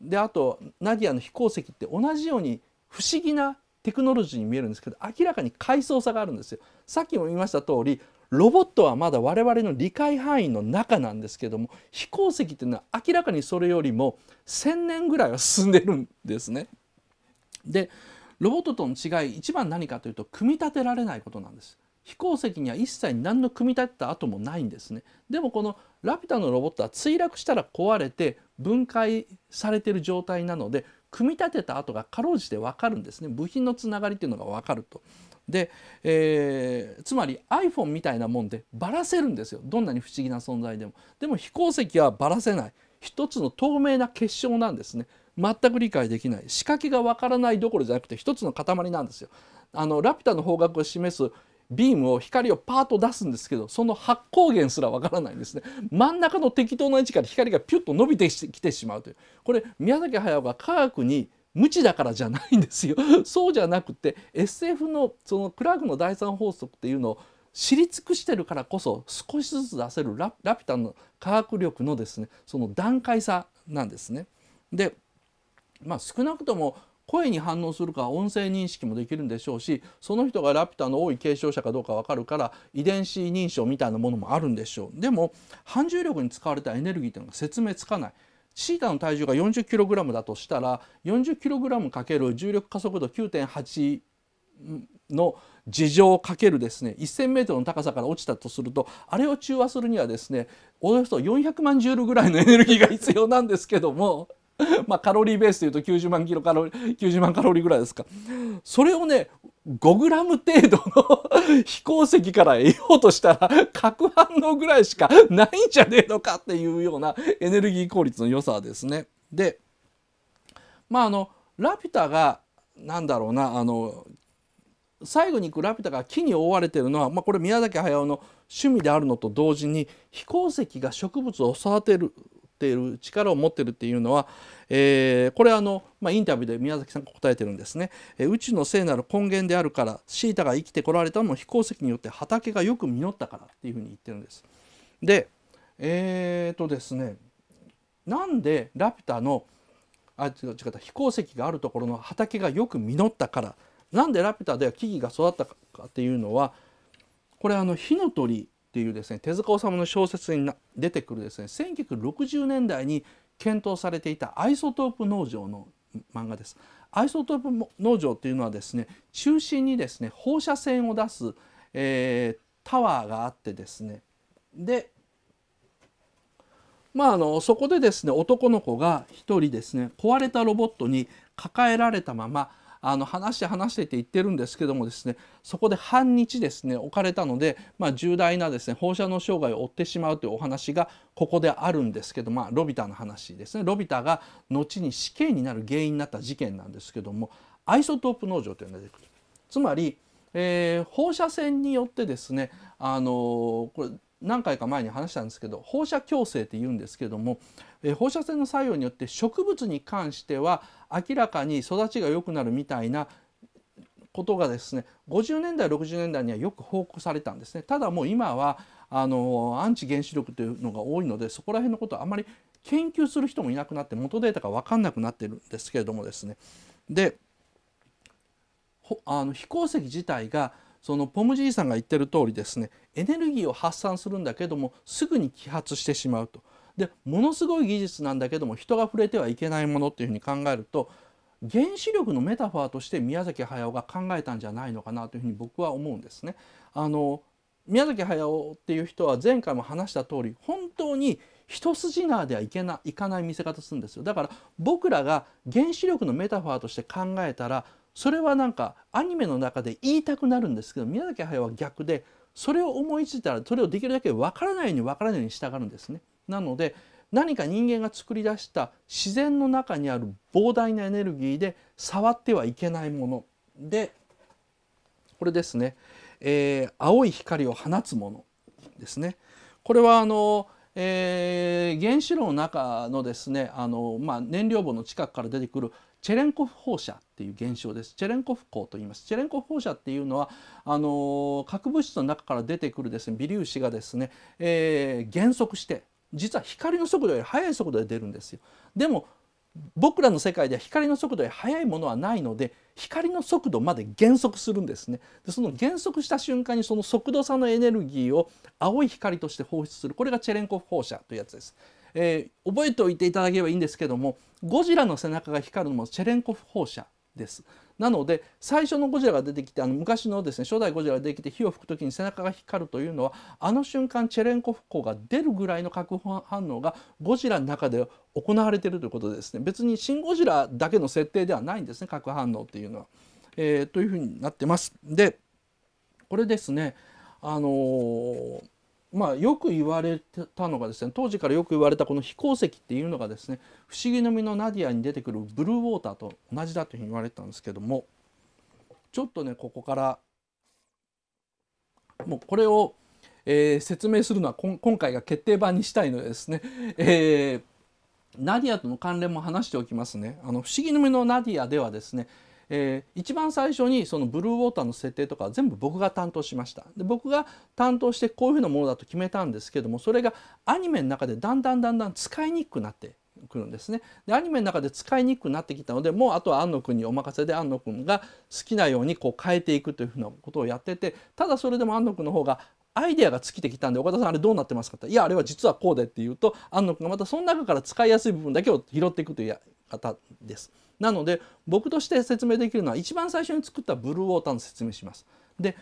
であとナディアの飛行石って同じように不思議なテクノロジーに見えるんですけど明らかに階層差があるんですよ。さっきも言いました通りロボットはまだ我々の理解範囲の中なんですけども飛行石っていうのは明らかにそれよりも1,000年ぐらいは進んでるんですね。でロボットとの違い一番何かというと組み立てられないことなんです飛行石には一切何の組み立てた跡もないんですねでもこのラピュタのロボットは墜落したら壊れて分解されてる状態なので組み立てた跡がかろうじて分かるんですね部品のつながりっていうのが分かると。で、えー、つまり iPhone みたいなもんでばらせるんですよどんなに不思議な存在でも。でも飛行石はばらせない一つの透明な結晶なんですね。全く理解できない仕掛けがわからないどころじゃなくて一つの塊なんですよ。あのラピュタの方角を示すビームを光をパーッと出すんですけどその発光源すらわからないんですね真ん中の適当な位置から光がピュッと伸びてきてしまうというこれ宮崎駿が科学に無知だからじゃないんですよ [laughs] そうじゃなくて SF のそのクラークの第三法則っていうのを知り尽くしてるからこそ少しずつ出せるラピュタの科学力のですねその段階差なんですね。でまあ、少なくとも声に反応するか音声認識もできるんでしょうしその人がラピュタの多い継承者かどうか分かるから遺伝子認証みたいなものもあるんでしょうでも反重力に使われたエネルギーというのが説明つかないシータの体重が 40kg だとしたら 40kg× 重力加速度9.8の情をかけるですね 1,000m の高さから落ちたとするとあれを中和するにはですねおよそ400万ジュールぐらいのエネルギーが必要なんですけども。[laughs] まあカロリーベースでいうと90万キロカロリー90万カロリーぐらいですかそれをね5グラム程度の [laughs] 飛行石から得ようとしたら核反応ぐらいしかないんじゃねえのかっていうようなエネルギー効率の良さですね。でまああのラピュタがなんだろうなあの最後に行くラピュタが木に覆われてるのは、まあ、これ宮崎駿の趣味であるのと同時に飛行石が植物を育てるている力を持っているっていうのは、えー、これあの、まあ、インタビューで宮崎さんが答えてるんですね、え宇宙の聖なる根源であるからシータが生きてこられたのも飛行石によって畑がよく実ったからっていうふうに言ってるんです。でえっ、ー、とですねなんでラピュタのあ違う違った飛行石があるところの畑がよく実ったからなんでラピュタでは木々が育ったかっていうのはこれあの火の鳥っていうですね手塚治虫の小説に出てくるですね1960年代に検討されていたアイソトープ農場の漫画です。アイソトープ農場というのはですね中心にですね放射線を出す、えー、タワーがあってですねでまああのそこでですね男の子が1人ですね壊れたロボットに抱えられたままあの話して話してって言ってるんですけどもですねそこで半日ですね置かれたので、まあ、重大なですね放射能障害を負ってしまうというお話がここであるんですけど、まあ、ロビタの話ですねロビタが後に死刑になる原因になった事件なんですけどもアイソトープ農場というのが出てくる。つまり、えー、放射線によってですね、あのー、これ何回か前に話したんですけど放射矯正って言うんですけども、えー、放射線の作用によって植物に関しては明らかに育ちが良くなるみたいなことがですね50年代60年代にはよく報告されたんですねただもう今はあのアンチ原子力というのが多いのでそこら辺のことはあまり研究する人もいなくなって元データが分かんなくなってるんですけれどもですねであの飛行石自体がそのポム爺さんが言ってる通りですねエネルギーを発散するんだけどもすぐに揮発してしまうと。でものすごい技術なんだけども人が触れてはいけないものっていうふうに考えると原子力のメタファーとして宮崎駿が考えたんじゃないのかなというふうに僕は思うんですね。あの宮崎駿っていう人は前回も話した通り本当に一筋縄ではいけないかない見せ方するんですよだから僕らが原子力のメタファーとして考えたらそれはなんかアニメの中で言いたくなるんですけど宮崎駿は逆でそれを思いついたらそれをできるだけ分からないように分からないようにしたがるんですね。なので何か人間が作り出した自然の中にある膨大なエネルギーで触ってはいけないものでこれですね、えー、青い光を放つものですね。これはあの、えー、原子炉の中のですねあの、まあ、燃料棒の近くから出てくるチェレンコフ放射っていう現象です。チェレンコフ光と言います。チェレンコフ放射っていうのはあの核物質の中から出てくるですね微粒子がですね、えー、減速して実は光の速度より速い速度で出るんですよ。でも僕らの世界では光の速度より速いものはないので光の速度まで減速するんですねでその減速した瞬間にその速度差のエネルギーを青い光として放出するこれがチェレンコフ放射というやつです、えー、覚えておいていただければいいんですけどもゴジラの背中が光るのもチェレンコフ放射です。なので最初のゴジラが出てきてあの昔のですね初代ゴジラが出てきて火を吹く時に背中が光るというのはあの瞬間チェレンコフ光が出るぐらいの核反応がゴジラの中で行われているということですね別に「シン・ゴジラ」だけの設定ではないんですね核反応っていうのは。えー、というふうになってます。でこれですねあのーまあ、よく言われたのがですね当時からよく言われたこの飛行石っていうのがですね「不思議の実のナディア」に出てくるブルーウォーターと同じだというふうに言われてたんですけどもちょっとねここからもうこれを、えー、説明するのは今回が決定版にしたいのでですね、えー、ナディアとの関連も話しておきますね。あの不思議の実のナディアではですね、えー、一番最初にそのブルーウォーターの設定とか全部僕が担当しましたで僕が担当してこういうふうなものだと決めたんですけどもそれがアニメの中でだんだんだんだん使いにくくなってくるんですねでアニメの中で使いにくくなってきたのでもうあとは安野くんにお任せで安野くんが好きなようにこう変えていくというふうなことをやっててただそれでも安野くんの方がアイデアが尽きてきたんで岡田さんあれどうなってますかっていやあれは実はこうでって言うと安野くんがまたその中から使いやすい部分だけを拾っていくという方です。なので僕として説明できるのは一番最初に作ったブルーウォーターの説明します。で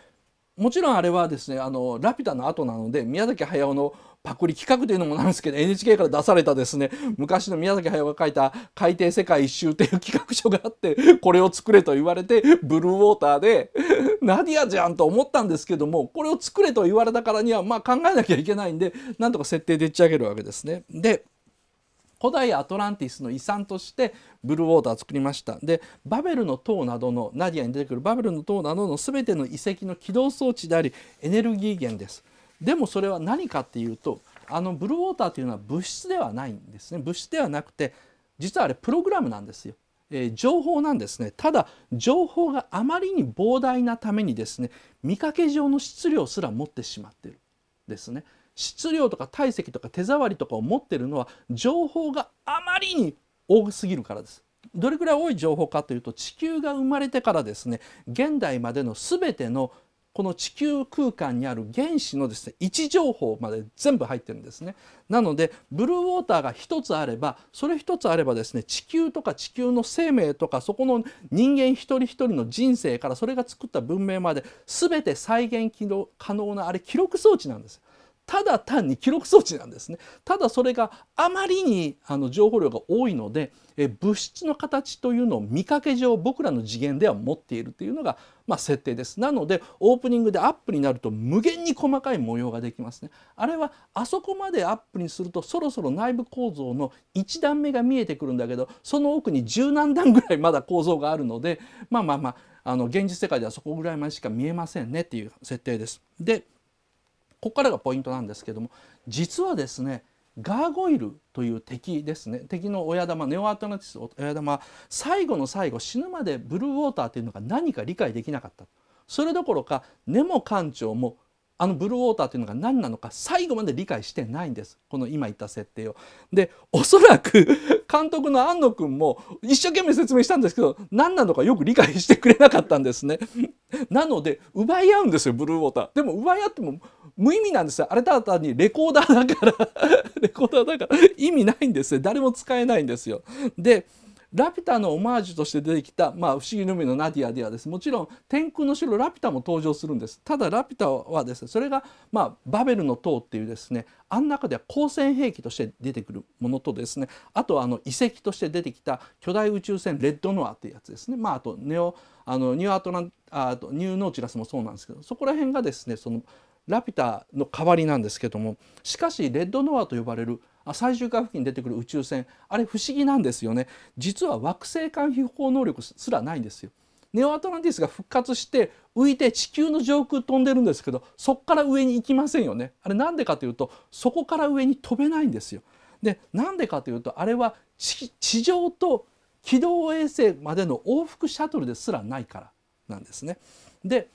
もちろんあれはですねあのラピュタの後なので宮崎駿のパクリ企画というのもなんですけど NHK から出されたですね昔の宮崎駿が書いた「海底世界一周」という企画書があってこれを作れと言われてブルーウォーターでナディアじゃんと思ったんですけどもこれを作れと言われたからにはまあ考えなきゃいけないんでなんとか設定でっち上げるわけですね。で古代アトランティスの遺産としてブルーウォーター作りましたでバベルの塔などのナディアに出てくるバベルの塔などの全ての遺跡の起動装置でありエネルギー源ですでもそれは何かっていうとあのブルーウォーターというのは物質ではないんですね物質ではなくて実はあれプログラムなんですよえ情報なんですねただ情報があまりに膨大なためにですね見かけ上の質量すら持ってしまってるですね質量とか体積とか手触りとかを持ってるのは情報があまりに多すぎるからです。どれくらい多い情報かというと地球が生まれてからですね現代までの全てのこの地球空間にある原子のですね位置情報まで全部入ってるんですねなのでブルーウォーターが一つあればそれ一つあればですね地球とか地球の生命とかそこの人間一人一人の人生からそれが作った文明まで全て再現可能なあれ記録装置なんですただ単に記録装置なんですねただそれがあまりにあの情報量が多いのでえ物質の形というのを見かけ上僕らの次元では持っているというのが、まあ、設定ですなのでオープニングでアップになると無限に細かい模様ができますねあれはあそこまでアップにするとそろそろ内部構造の1段目が見えてくるんだけどその奥に十何段ぐらいまだ構造があるのでまあまあまああの現実世界ではそこぐらいまでしか見えませんねっていう設定です。でここからがポイントなんですけども実はですねガーゴイルという敵ですね敵の親玉ネオアトランティス親玉最後の最後死ぬまでブルーウォーターというのが何か理解できなかったそれどころかネモ艦長もあのブルーウォーターというのが何なのか最後まで理解してないんですこの今言った設定を。でおそらく [laughs] 監督の安野君も一生懸命説明したんですけど何なのかよく理解してくれなかったんですね。なので奪い合うんですよブルーウォーター。でも奪い合っても無意味なんですよあれただ単にレコーダーだから [laughs] レコーダーだから意味ないんですよ。誰も使えないんですよ。でラピュタのオマージュとして出てきた「まあ、不思議の海のナディア」ではですもちろん天空の城ラピュタも登場するんですただラピュタはですねそれが、まあ、バベルの塔っていうですねあん中では光線兵器として出てくるものとですねあとあの遺跡として出てきた巨大宇宙船レッドノアっていうやつですね、まあ、あとネオあのニューアトランあニューノーチラスもそうなんですけどそこら辺がですねそのラピュタの代わりなんですけどもしかしレッドノアと呼ばれる最終回付近に出てくる宇宙船あれ不思議なんですよね実は惑星間飛行能力すらないんですよネオアトランティスが復活して浮いて地球の上空飛んでるんですけどそこから上に行きませんよねあれなんでかというとそこから上に飛べないんですよでなんでかというとあれは地上と軌道衛星までの往復シャトルですらないからなんですねで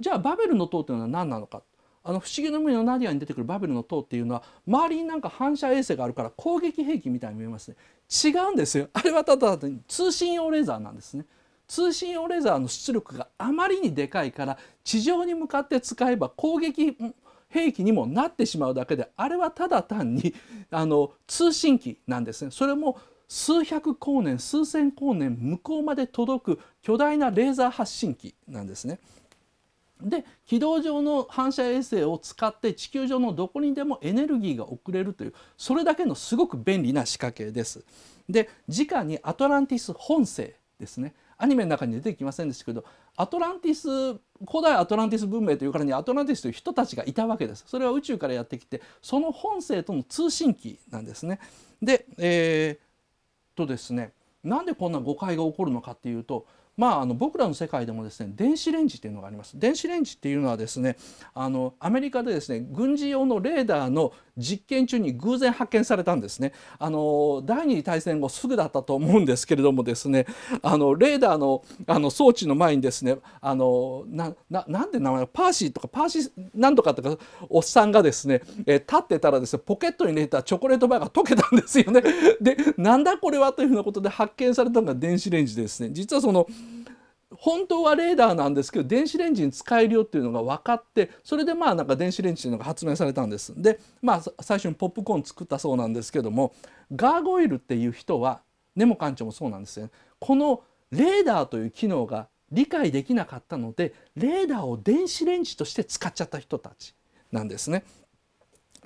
じゃあバベルの塔というのは何なのかあの不思議の海のナディアに出てくるバベルの塔っていうのは周りになんか反射衛星があるから攻撃兵器みたいに見えますね違うんですよあれはただ通信用レーザーなんですね通信用レーザーの出力があまりにでかいから地上に向かって使えば攻撃兵器にもなってしまうだけであれはただ単にあの通信機なんですねそれも数百光年数千光年向こうまで届く巨大なレーザー発信機なんですね。で軌道上の反射衛星を使って地球上のどこにでもエネルギーが送れるというそれだけのすごく便利な仕掛けです。で直にアトランティス本星ですねアニメの中に出てきませんでしたけどアトランティス古代アトランティス文明というからにアトランティスという人たちがいたわけですそれは宇宙からやってきてその本性との通信機なんですね。でえー、とですねなんでこんな誤解が起こるのかっていうとまあ、あの僕らの世界でもですね電子レンジっていうのがあります電子レンジっていうのはですねあのアメリカでですね軍事用のレーダーの実験中に偶然発見されたんですねあの第二次大戦後すぐだったと思うんですけれどもですねあのレーダーのあの装置の前にですねあのなななんで名前パーシーとかパーシーなんとかとかおっさんがですね、え立ってたらですねポケットに入れたチョコレートバーが溶けたんですよね。でなんだこれはというふうなことで発見されたのが電子レンジですね。実はその本当はレーダーなんですけど電子レンジに使えるよっていうのが分かってそれでまあなんか電子レンジていうのが発明されたんです。でまあ最初にポップコーン作ったそうなんですけどもガーゴイルっていう人はネモ館長もそうなんですよね。このレーダーという機能が理解できなかったのでレーダーを電子レンジとして使っちゃった人たちなんですね。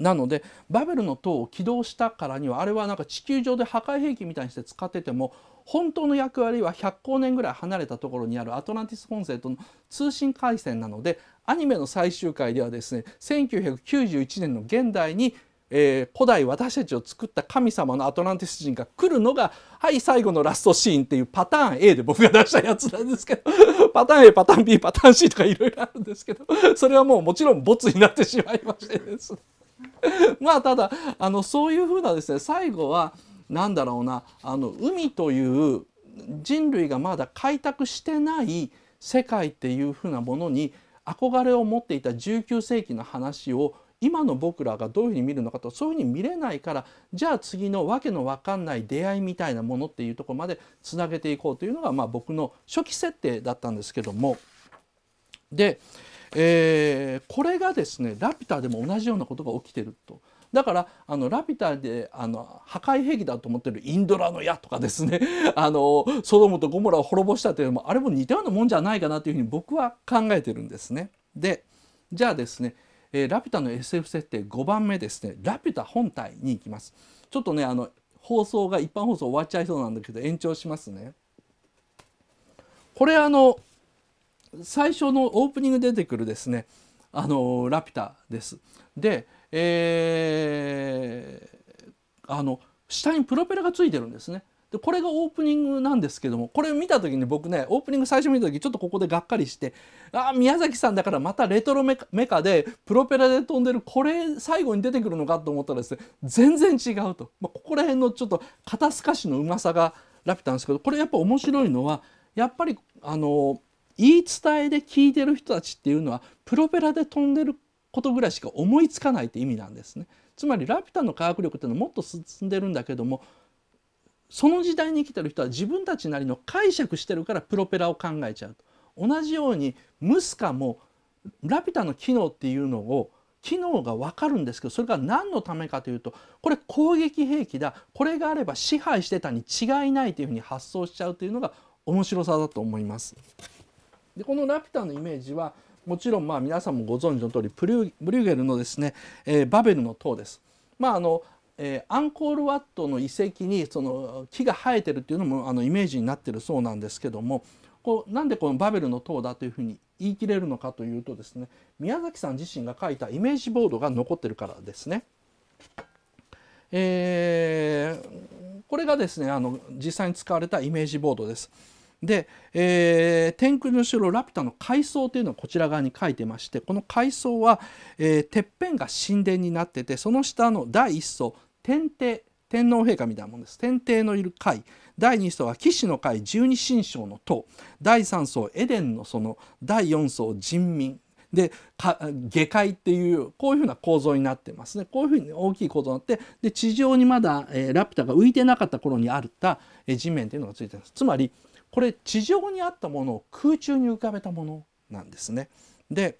なのでバベルの塔を起動したからにはあれはなんか地球上で破壊兵器みたいにして使ってても本当の役割は100光年ぐらい離れたところにあるアトランティス本線との通信回線なのでアニメの最終回ではですね1991年の現代に、えー、古代私たちを作った神様のアトランティス人が来るのがはい最後のラストシーンっていうパターン A で僕が出したやつなんですけど [laughs] パターン A パターン B パターン C とかいろいろあるんですけどそれはもうもちろんボツになってしまいましてですね [laughs] まあただあのそういうふうなですね最後は何だろうなあの海という人類がまだ開拓してない世界っていうふうなものに憧れを持っていた19世紀の話を今の僕らがどういうふうに見るのかとそういうふうに見れないからじゃあ次の訳の分かんない出会いみたいなものっていうとこまでつなげていこうというのが、まあ、僕の初期設定だったんですけどもでえー、これがですねラピュタでも同じようなことが起きてると。だからあのラピュタであの破壊兵器だと思ってるインドラの矢とかですね [laughs] あのソドムとゴモラを滅ぼしたというのもあれも似たようなもんじゃないかなというふうに僕は考えてるんですね。でじゃあですね、えー、ラピュタの SF 設定5番目ですねラピュタ本体に行きます。ちょっとねあの放送が一般放送終わっちゃいそうなんだけど延長しますね。これあの最初のオープニング出てくるですねあのラピュタです。で、えー、あの下にプロペラがついてるんですね。でこれがオープニングなんですけどもこれ見た時に僕ねオープニング最初見た時ちょっとここでがっかりしてああ宮崎さんだからまたレトロメカでプロペラで飛んでるこれ最後に出てくるのかと思ったらですね全然違うと、まあ、ここら辺のちょっと肩透かしのうまさがラピュタなんですけどこれやっぱ面白いのはやっぱりあの言い伝えで聞いてる人たちっていうのはプロペラで飛んでることぐらいしか思いつかないって意味なんですね。つまりラピュタの科学力っていうのはもっと進んでるんだけどもその時代に生きてる人は自分たちなりの解釈してるからプロペラを考えちゃうと。同じようにムスカもラピュタの機能っていうのを機能が分かるんですけどそれが何のためかというとこれ攻撃兵器だこれがあれば支配してたに違いないというふうに発想しちゃうというのが面白さだと思います。でこのラピュタのイメージはもちろんまあ皆さんもご存知の通りプリュブリューゲルのですね、えー、バベルの塔です。まああのえー、アンコールワットの遺跡にその木が生えてるっていうのもあのイメージになってるそうなんですけどもこうなんでこのバベルの塔だというふうに言い切れるのかというとですね宮崎さん自身が書いたイメージボードが残ってるからですね。えー、これがですねあの実際に使われたイメージボードです。で、えー、天空の城ラピュタの階層というのはこちら側に書いてましてこの階層は、えー、てっぺんが神殿になっててその下の第1層天帝天皇陛下みたいなものです。天帝のいる階。第2層は騎士の階十二神将の塔。第3層エデンのそ第4層人民。で下界っていうこういうふうな構造になってますねこういうふうに大きい構造になってで地上にまだ、えー、ラピュタが浮いてなかった頃にあった、えー、地面っていうのがついてますつまりこれ地上にあったものを空中に浮かべたものなんですね。で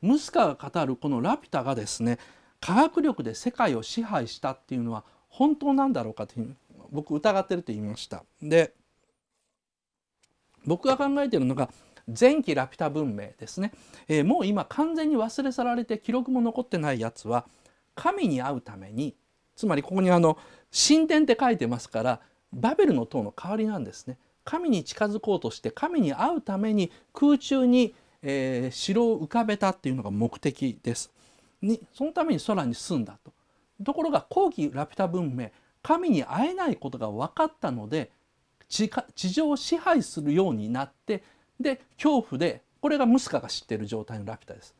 ムスカが語るこのラピュタがですね科学力で世界を支配したっていうのは本当なんだろうかという僕疑ってると言いました。で僕が考えてるのが前期ラピュタ文明ですね、えー、もう今完全に忘れ去られて記録も残ってないやつは神に会うためにつまりここにあの神殿って書いてますからバベルの塔の代わりなんですね神に近づこうとして神に会うために空中に、えー、城を浮かべたっていうのが目的ですにそのために空に住んだとところが後期ラピュタ文明神に会えないことが分かったので地上を支配するようになってで恐怖でこれがムスカが知ってる状態のラピュタです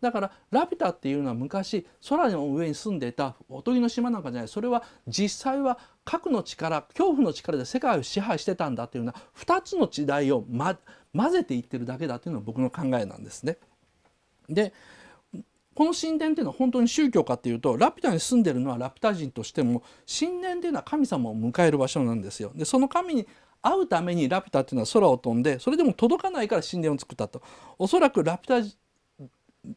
だからラピュタっていうのは昔空の上に住んでいたおとぎの島なんかじゃないそれは実際は核の力恐怖の力で世界を支配してたんだっていうのは2つの時代を、ま、混ぜていってるだけだっていうのが僕の考えなんですね。でこの神殿っていうのは本当に宗教かっていうとラピュタに住んでるのはラピュタ人としても神殿っていうのは神様を迎える場所なんですよ。でその神に会うためにラピュタっていうのは空を飛んでそれでも届かないから神殿を作ったと。おそらくラピュタ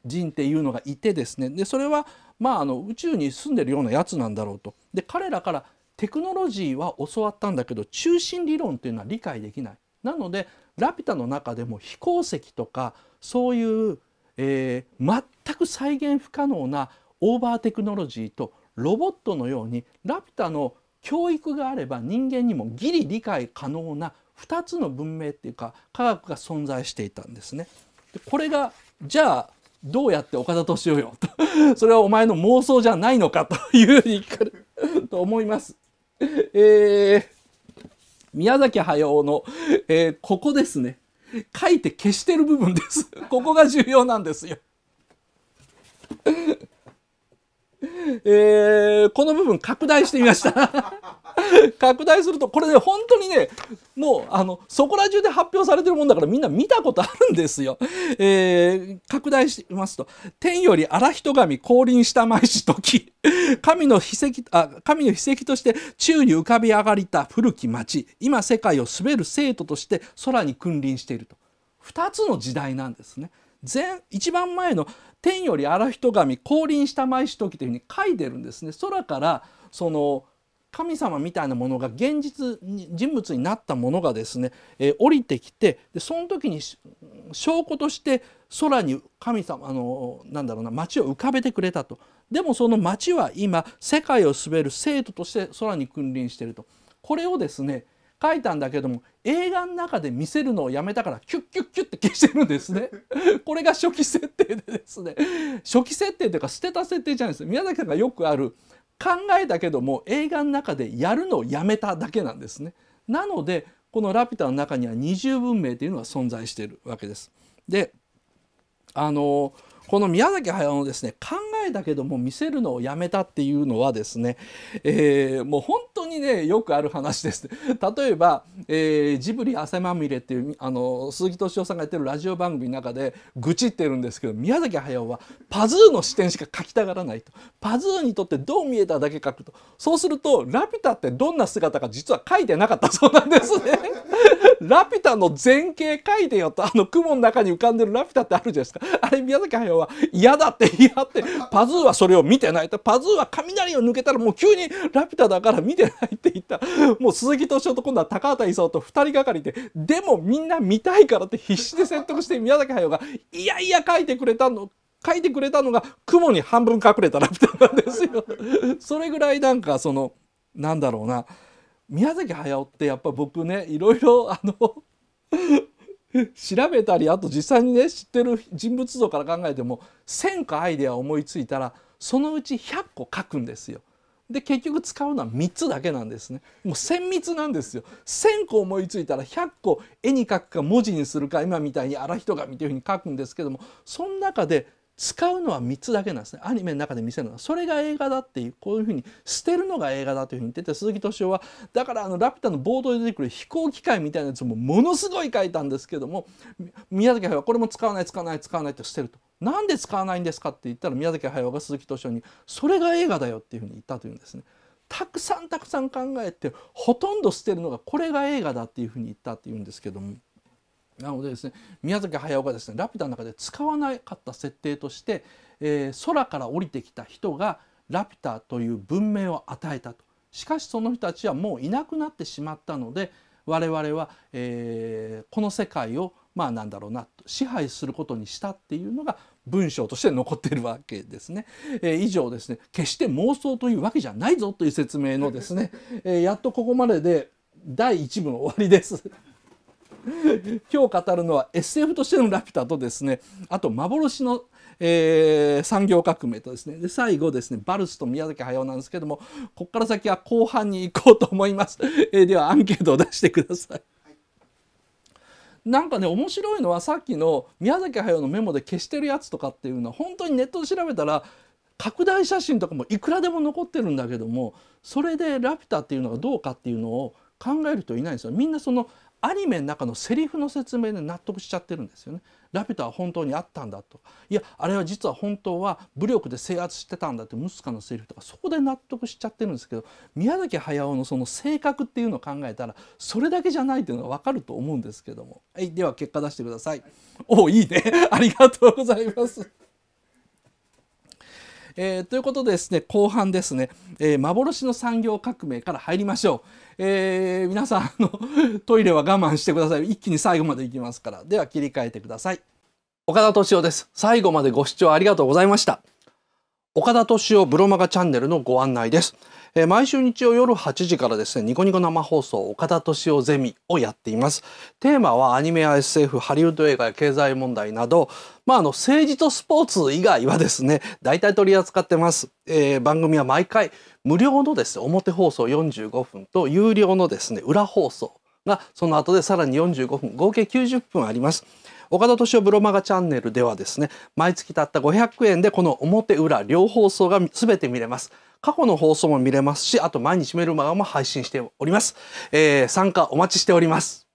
人っていうのがいてですねでそれは、まあ、あの宇宙に住んでるようなやつなんだろうと。で彼らからテクノロジーは教わったんだけど中心理論っていうのは理解できない。なのでラピュタの中でも飛行石とかそういう、えー、全く再現不可能なオーバーテクノロジーとロボットのようにラピュタの教育があれば人間にもギリ理解可能な2つの文明っていうか科学が存在していたんですね。でこれがじゃあどうやって岡田敏夫よと [laughs] それはお前の妄想じゃないのかというふうに聞かれる [laughs] と思います。えー、宮崎駿の、えー、ここですね。書いて消してる部分です。[laughs] ここが重要なんですよ。えー、この部分拡大してみました拡大するとこれね本当にねもうあのそこら中で発表されてるもんだからみんな見たことあるんですよ。えー、拡大しますと「天より荒人神降臨したまいし時神の秘跡あ神の秘跡として宙に浮かび上がりた古き町今世界を滑る生徒として空に君臨していると」2つの時代なんですね。前一番前の「天より荒人神降臨したまいし時」というふうに書いてるんですね。空からその神様みたいなものが現実人物になったものがですね、えー、降りてきてでその時に証拠として空に神様あのなんだろうな街を浮かべてくれたとでもその街は今世界を滑る生徒として空に君臨してるとこれをですね書いたんだけども映画の中で見せるのをやめたからキュッキュッキュッって消してるんですね [laughs] これが初期設定でですね初期設定というか捨てた設定じゃないです宮崎さんがよくある考えたけども映画の中でやるのをやめただけなんですね。なのでこの「ラピュタ」の中には二重文明というのは存在しているわけです。であのーこの宮崎駿のですね考えだけども見せるのをやめたっていうのはですね、えー、もう本当にねよくある話です。例えば、えー、ジブリ汗まみれっていうあの鈴木敏夫さんがやってるラジオ番組の中で愚痴ってるんですけど宮崎駿はパズーの視点しか書きたがらないとパズーにとってどう見えただけ書くとそうすると「ラピュタ」ってどんな姿か実は書いてなかったそうなんですね。ラピュタの前景書いてよとあの雲の中に浮かんでるラピュタってあるじゃないですかあれ宮崎駿は嫌だって嫌ってパズーはそれを見てないとパズーは雷を抜けたらもう急に「ラピュタ」だから見てないって言ったもう鈴木敏夫と今度は高畑勲と2人がかりででもみんな見たいからって必死で説得して宮崎駿がいやいや書いてくれたの書いてくれたのが雲に半分隠れたラピュタなんですよ。[laughs] それぐらいなんかそのなんだろうな宮崎駿ってやっぱ僕ねいろいろあの調べたりあと実際にね知ってる人物像から考えても1,000個アイデアを思いついたらそのうち100個書くんですよ。で結局使うのは3つだけなんですねもう綿密なんですよ1,000個思いついたら100個絵に描くか文字にするか今みたいに荒人がみたいに書くんですけどもその中で使うのは3つだけなんですねアニメの中で見せるのはそれが映画だっていうこういうふうに捨てるのが映画だというふうに言ってて鈴木敏夫はだからあの「ラピュタ」の冒頭で出てくる飛行機械みたいなやつもものすごい書いたんですけども宮崎駿はこれも使わない使わない使わないって捨てると。なんで使わないんですかって言ったら宮崎駿が鈴木敏夫に「それが映画だよ」っていうふうに言ったというんですね。たくさんたくさん考えてほとんど捨てるのがこれが映画だっていうふうに言ったっていうんですけども。なのでですね宮崎駿がですね「ラピュタ」の中で使わなかった設定として、えー、空から降りてきた人がラピュタという文明を与えたとしかしその人たちはもういなくなってしまったので我々は、えー、この世界をまあなんだろうな支配することにしたっていうのが文章として残っているわけですね。えー、以上ですね決して妄想というわけじゃないぞという説明のですね、えー、やっとここまでで第1部の終わりです。今日語るのは SF としての「ラピュタ」とですねあと幻のえー、産業革命とですねで最後ですねバルスと宮崎駿なんですけどもここから先は後半に行こうと思います、[laughs] えー、ではアンケートを出してください。なんかね面白いのはさっきの宮崎駿のメモで消してるやつとかっていうのは本当にネットで調べたら拡大写真とかもいくらでも残ってるんだけどもそれで「ラピュタ」っていうのがどうかっていうのを考える人いないんですよ。みんなそのアニメの中のセリフの説明で納得しちゃってるんですよね。ラピュタは本当にあったんだといやあれは実は本当は武力で制圧してたんだってムスカのセリフとかそこで納得しちゃってるんですけど宮崎駿のその性格っていうのを考えたらそれだけじゃないっていうのが分かると思うんですけども、はい、では結果出してください。おいいねありがとうございますえー、ということでですね後半ですね、えー、幻の産業革命から入りましょう、えー、皆さんあの [laughs] トイレは我慢してください一気に最後までいきますからでは切り替えてください岡田敏夫です最後までご視聴ありがとうございました岡田敏夫ブロマガチャンネルのご案内です。えー、毎週日曜夜8時からですね、ニコニコ生放送岡田敏夫ゼミをやっています。テーマはアニメや SF、ハリウッド映画や経済問題など、まあ、あの、政治とスポーツ以外はですね、大体取り扱ってます。えー、番組は毎回無料のですね、表放送45分と有料のですね、裏放送がその後でさらに45分、合計90分あります。岡田敏夫ブロマガチャンネルではですね毎月たった500円でこの表裏両放送が全て見れます過去の放送も見れますしあと毎日メルマガも配信しております、えー、参加お待ちしております